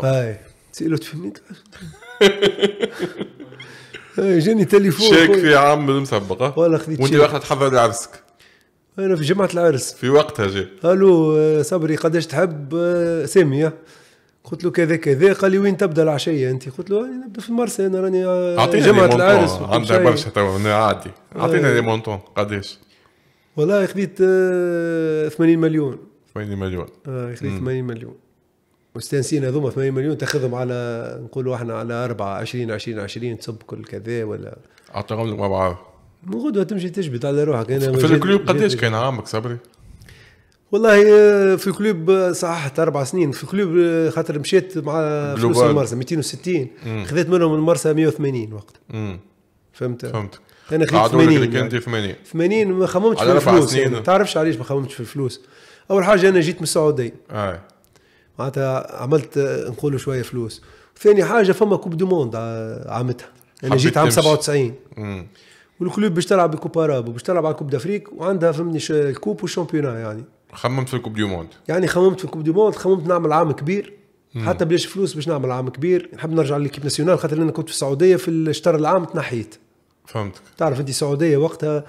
اي سأله تفهمني جاني تليفون شاك في عام المسبقة ولا خديت وانت وقتها تحضر لعرسك انا في جمعة العرس في وقتها جا الو آه، صبري قداش تحب آه، سامية قلت له كذا كذا قال لي وين تبدا العشيه انت قلت له انا نبدا في المرسى انا راني آه، جمعه العرس عندها برشا توا عادي اعطينا لي مونتون قداش والله خذيت 80 مليون 80 مليون اه خذيت 80 مليون مستانسين هذوما 8 مليون تاخذهم على نقولوا احنا على 4 20 20 20 تصب كل كذا ولا اعطيهم لك مع بعض من غدوه تمشي تجبد على روحك انا في الكلوب قداش كان عامك صبري؟ والله آه، في الكلوب آه، صححت اربع سنين في الكلوب آه، خاطر مشيت مع فلوس المرسى 260 خذيت منهم المرسى 180 وقت فهمت فهمت انا خذيت 80 كنت 80 80 ما خممتش في الفلوس ما يعني. تعرفش علاش ما خممتش في الفلوس اول حاجه انا جيت من السعوديه معناتها عملت آه، نقولوا شويه فلوس ثاني حاجه فما كوب دو موند عامتها انا جيت عام 97 والكلوب باش تلعب بكوب اراب وباش تلعب على كوب دافريك وعندها فهمني الكوب والشامبيونا يعني خممت في الكوب دو موند يعني خممت في الكوب دو موند خممت نعمل عام كبير مم. حتى بلاش فلوس باش نعمل عام كبير نحب نرجع للكيب ناسيونال خاطر انا كنت في السعوديه في الشطر العام تنحيت فهمتك تعرف انت السعوديه وقتها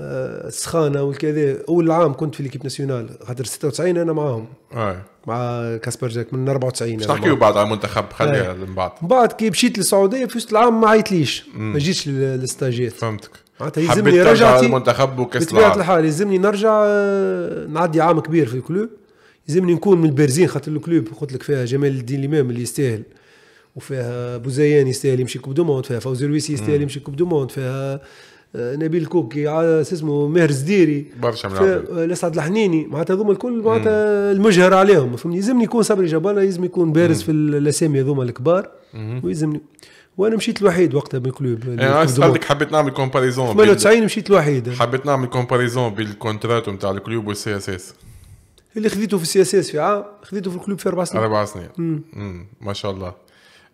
السخانه والكذا اول عام كنت في ليكيب ناسيونال خاطر 96 انا معاهم آه. مع كاسبر جاك من 94 باش تحكيو بعد على المنتخب خليها إيه. من بعد من بعد كي مشيت للسعوديه في وسط العام ما عيطليش ما جيتش للستاجيات فهمتك معناتها يلزمني رجعت المنتخب وكاس بطبيعه الحال يلزمني نرجع آه، نعدي عام كبير في الكلوب يلزمني نكون من البارزين خاطر الكلوب قلت لك فيها جمال الدين الامام اللي يستاهل وفيها بوزيان يستاهل يمشي كوب دو موند فيها فوزي رويسي يستاهل يمشي كوب دو موند فيها آه، نبيل كوكي على آه، اسمه ماهر زديري برشا من الاسعد آه، الحنيني معناتها هذوما الكل معناتها المجهر عليهم فهمني يلزمني يكون صبري جبالة لازم يكون بارز في الاسامي هذوما الكبار ويلزمني وانا مشيت الوحيد وقتها بالكلوب انا إيه، قصدك حبيت نعمل كومباريزون 98 مشيت الوحيد حبيت نعمل كومباريزون بالكونترات نتاع الكلوب والسي اس اس اللي خذيته في السي اس اس في عام خذيته في الكلوب في اربع سنين اربع سنين ما شاء الله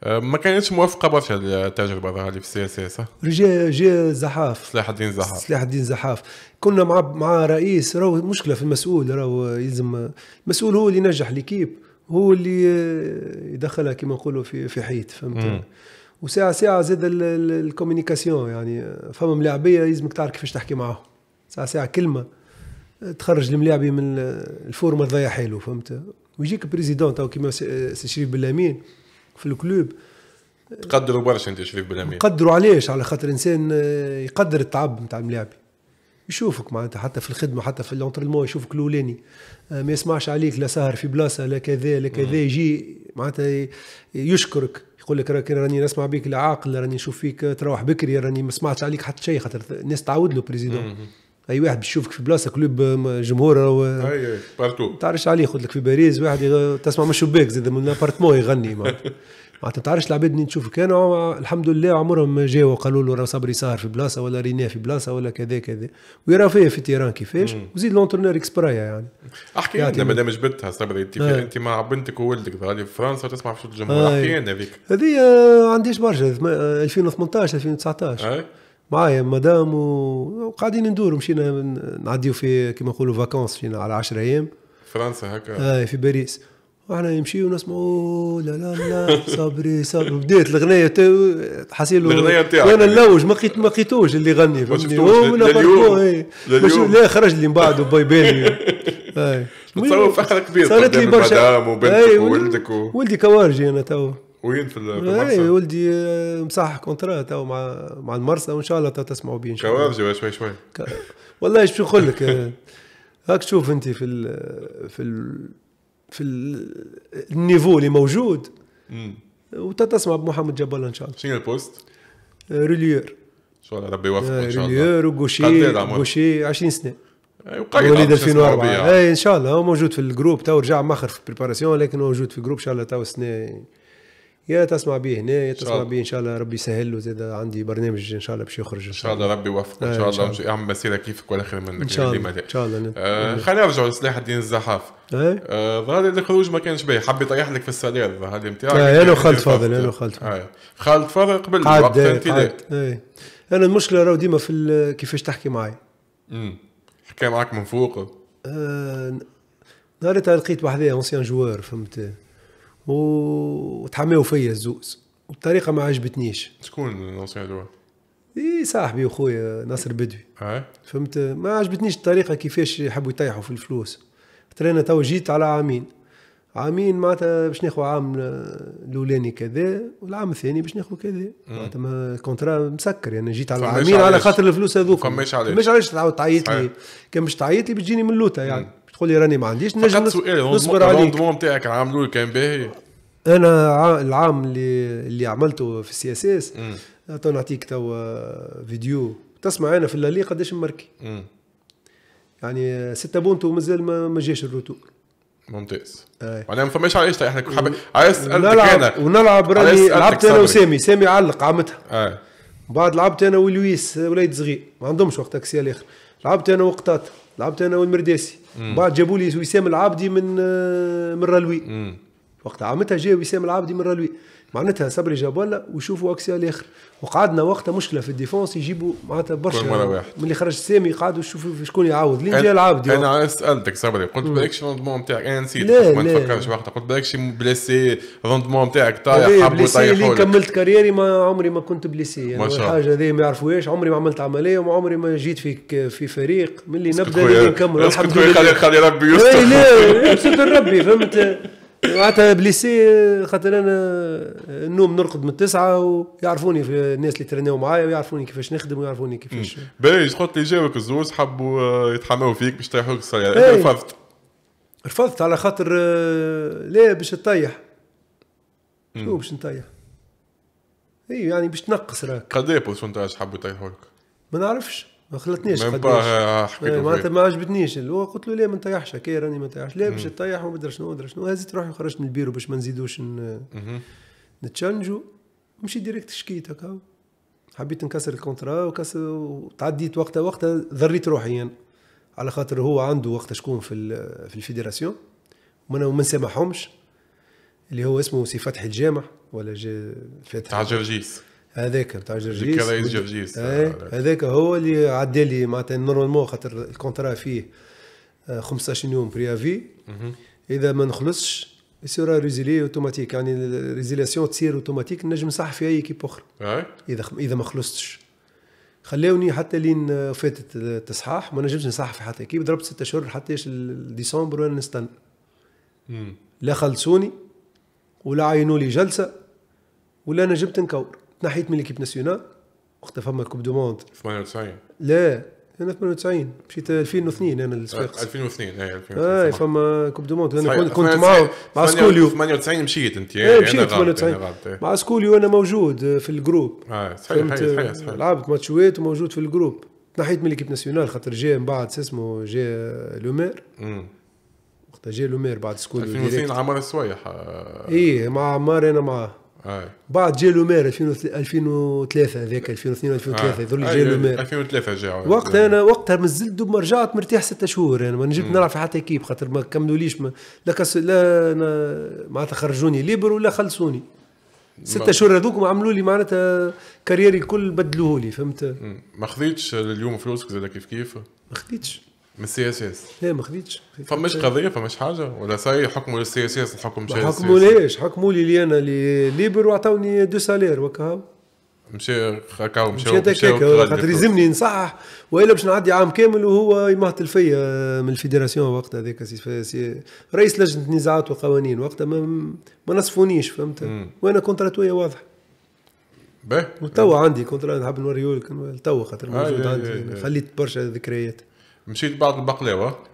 أه، ما كانتش موافقه برشا التجربه هذه في السي اس اس جا جا زحاف سلاح الدين زحاف سلاح الدين زحاف كنا مع مع رئيس راهو مشكله في المسؤول راهو يلزم المسؤول هو اللي ينجح ليكيب هو اللي آه، يدخلها كما نقولوا في في حيط فهمت وساعه ساعه زاد الكوميونيكاسيون يعني فما ملاعبيه يلزمك تعرف كيفاش تحكي معاهم ساعه ساعه كلمه آه، تخرج الملاعبي من الفورمه تضيع حاله فهمت ويجيك بريزيدون تو كيما سي شريف بلامين في الكلوب تقدروا برشا انت شريف امين تقدروا علاش على خاطر انسان يقدر التعب نتاع الملاعبي يشوفك معناتها حتى في الخدمه حتى في الانترينمون يشوفك الاولاني آه، ما يسمعش عليك لا سهر في بلاصه لا كذا لا كذا يجي معناتها يشكرك يقول لك راك راني نسمع بك لا عاقل راني نشوف فيك تروح بكري راني ما سمعتش عليك حتى شيء خاطر الناس تعود له بريزيدون اي واحد بيشوفك في بلاصه كلوب جمهور و... اي بارتو تعرفش عليه خذ لك في باريس واحد يغ... تسمع من الشباك زاد من الابارتمون يغني معناتها معناتها ما تعرفش العباد اللي تشوفك انا الحمد لله عمرهم ما جاوا قالوا له راه صبري ساهر في بلاصه ولا رينا في بلاصه ولا كذا كذا ويرى فيا في التيران كيفاش وزيد لونترنور اكسبرايا يعني احكي لنا دام جبتها صبري انت آه. انت مع بنتك وولدك ظهر في فرنسا وتسمع في الجمهور آه. احكي لنا هذيك هذه آه، عنديش برشا 2018 2019 آه. معايا مدام وقاعدين ندور مشينا نعديو في كيما نقولوا فاكونس مشينا على 10 ايام فرنسا هكا اي آه، في باريس واحنا نمشيو نسمعوا لا لا لا صبري صبري بدات الاغنيه حسيلو الاغنيه تاعك وانا نلوج ما قيت ما قيتوش اللي غني فهمتني لا خرج لي من بعد باي بالي تصور فخر كبير صارت لي برشا مدام وبنتك وولدك ولدي كوارجي انا تو وين في إيه، المرسى؟ اي ولدي آه، مصحح كونترا تو مع مع المرسى وان شاء الله تسمعوا به ان شاء الله كوابجي شوي شوي ك... والله شو نقول لك آه، هاك شوف انت في ال في ال في النيفو اللي موجود وتتسمع بمحمد جبل ان شاء الله شنو البوست؟ آه، ريليور ان شاء الله ربي يوفقك ان شاء الله ريليور وغوشي إيه غوشي 20 سنه أيوة، وليد 2004 اي ان شاء الله هو موجود في الجروب تو رجع مخر في بريباراسيون لكن موجود في الجروب ان شاء الله تو السنه يا تسمع به هنا يا تسمع به ان شاء الله ربي يسهل له زاد عندي برنامج ان شاء الله باش يخرج ان شاء الله ربي يوفقك آه، ان شاء الله باش يعمل مسيره كيفك ولا خير منك ان يعني شاء الله ان شاء الله خلينا نرجعوا لصلاح الدين الزحاف ظهر إيه؟ لي آه، الخروج ما كانش باهي حب يطيح لك في السرير ظهر نتاعك نتاعك آه، انا وخالد فاضل انا وخالد فاضل خالد فاضل قبل وقت إيه. انا المشكله راهو ديما في كيفاش تحكي معي حكى معك من فوق نهار لقيت واحد اونسيان جوار فهمت وتحماو فيا الزوز وبطريقه ما عجبتنيش شكون لونسيان لوا؟ اي صاحبي وخويا ناصر بدوي أه؟ فهمت ما عجبتنيش الطريقه كيفاش يحبوا يطيحوا في الفلوس ترينا تو جيت على عامين عامين معناتها باش ناخذ عام الاولاني كذا والعام الثاني باش ناخذ كذا معناتها ما الكونترا مسكر يعني جيت على عامين على خاطر الفلوس هذوك فماش علاش فماش علاش تعاود تعيط لي كان باش تعيط لي بتجيني من اللوطه يعني مم. تقول لي راني ما عنديش نجم نصبر عليك الروندمون نتاعك لك كان باهي انا العام اللي اللي عملته في السي اس اس نعطيك توا فيديو تسمع انا في اللالي قداش مركي يعني ستة بونتو مازال ما جاش الروتور ممتاز معناها ما فماش علاش احنا حب... عايز نلعب انا ونلعب راني لعبت انا وسامي سامي علق عامتها بعد لعبت انا ولويس وليد صغير ما عندهمش وقت اكسي الاخر لعبت انا وقتات لعبت انا والمرداسي بعد جابوا لي وسام العابدي من آه، من رلوي وقتها عامتها جا وسام العابدي من رالوي معناتها صبري جاب ولا ويشوفوا اكسيا الاخر وقعدنا وقتها مشكله في الديفونس يجيبوا معناتها برشا من اللي خرج سامي قعدوا يشوفوا شكون يعاود لين جا العابدي انا سالتك صبري قلت بالكش روندمون نتاعك انا نسيت ما نفكرش وقتها قلت بالكش بليسي روندمون نتاعك طايح حبوا طايحوا لي كملت كاريري ما عمري ما كنت بليسي يعني ما شاء الحاجه هذه ما يعرفوهاش عمري ما عملت عمليه وما عمري ما جيت في في فريق من اللي نبدا نكمل الحمد لله خلي ربي يستر إيه، لا لا ربي فهمت معناتها بليسي خاطر انا النوم نرقد من التسعه ويعرفوني في الناس اللي ترناو معايا ويعرفوني كيفاش نخدم ويعرفوني كيفاش باهي قلت لي جاوك الزوز حبوا آه، يتحماو فيك باش طيحوك السياره إيه. رفضت رفضت على خاطر آه، لا باش تطيح شو باش نطيح اي يعني باش تنقص راك قد ايه بوسونتاج حبوا يطيحوك ما نعرفش ما خلتنيش إيه، معناتها ما عجبتنيش قلت له ليه ما نطيحش هكا راني ما نطيحش ليه باش نطيح وما ادري شنو ما ادري شنو هزيت روحي وخرجت من البيرو باش ما نزيدوش نتشالنجو مشي ديريكت شكيت هكا حبيت نكسر الكونترا وكسر وتعديت وقتها وقتها ذريت روحي يعني على خاطر هو عنده وقت شكون في في الفيدراسيون وما نسامحهمش اللي هو اسمه سي فتحي الجامع ولا جي فتحي تاع جرجيس هذاك بتاع جرجيس كرايس جرجيس إيه، آه، هذاك هو اللي عدى لي معناتها نورمالمون خاطر الكونترا فيه 25 آه، يوم بريافي اذا ما نخلصش يصير ريزيلي اوتوماتيك يعني الريزيلاسيون تصير اوتوماتيك نجم صح في اي كيب اخرى آه. اذا اذا ما خلصتش خلاوني حتى لين فاتت التصحاح ما نجمش نصحح في حتى كيب ضربت ستة اشهر حتى ديسمبر وانا نستنى لا خلصوني ولا عينوا لي جلسه ولا نجمت نكور تنحيت من ليكيب ناسيونال وقتها فما كوب دو موند 98 لا انا 98 مشيت 2002 انا للسويقس 2002 اي 2002 اي فما كوب دو موند انا كنت, كنت مع مع سكوليو 98 مشيت انت اي إيه، مشيت 98 إيه. مع سكوليو انا موجود آه، في الجروب اه صحيح صحيح صحيح لعبت ماتشوات وموجود في الجروب تنحيت من ليكيب ناسيونال خاطر جا من بعد اسمه جا لومير وقتها جا لومير بعد سكوليو 2002 عمار السويح ايه مع عمار انا معاه بعد جي لو مير 2003 هذاك 2002 2003 يظل جي لو مير 2003 جا وقتها انا وقتها مازلت دوب ما رجعت مرتاح ست شهور انا يعني ما نجمت نعرف حتى كيف خاطر ما كملوليش ما لا كس لا معناتها خرجوني ليبر ولا خلصوني ستة شهور هذوك ما عملوا لي معناتها كارييري الكل بدلوه لي فهمت ما خذيتش اليوم فلوسك زاد كيف كيف ما خذيتش من السي اس اس لا ما خديتش فماش قضيه فماش حاجه ولا صاي حكموا للسي اس اس الحكم مش حكموا ليش حكموا لي لي انا لي ليبر وعطوني دو سالير وكا مشي هكا مشي هكاك خاطر يلزمني نصحح والا باش نعدي عام كامل وهو يمهتل فيا من الفيدراسيون وقتها هذاك رئيس لجنه النزاعات والقوانين وقتها ما, ما نصفونيش فهمت وانا كونتراتويا واضح باهي وتوا عندي كونترا نحب لك توا خاطر موجود آه، عندي خليت برشا ذكريات مشيت بعض البقلاوه